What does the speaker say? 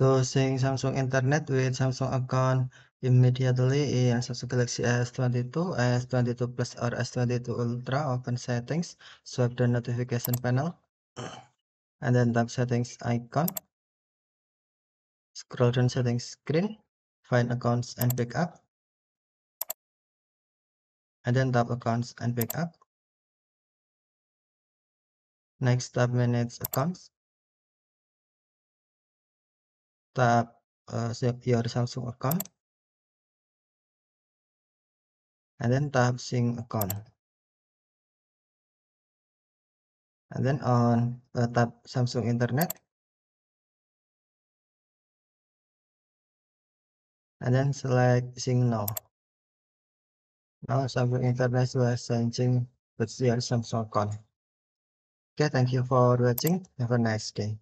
So Samsung Internet with Samsung account immediately in Samsung Galaxy S22, S22 Plus or S22 Ultra, open settings, swipe the notification panel, and then tap settings icon, scroll down settings screen, find accounts and pick up, and then tap accounts and pick up. Next tab manage accounts. tap uh, save your Samsung account and then tap sync account and then on uh, eh, tap Samsung internet and then select sync now now Samsung internet will searching with your Samsung account okay thank you for watching have a nice day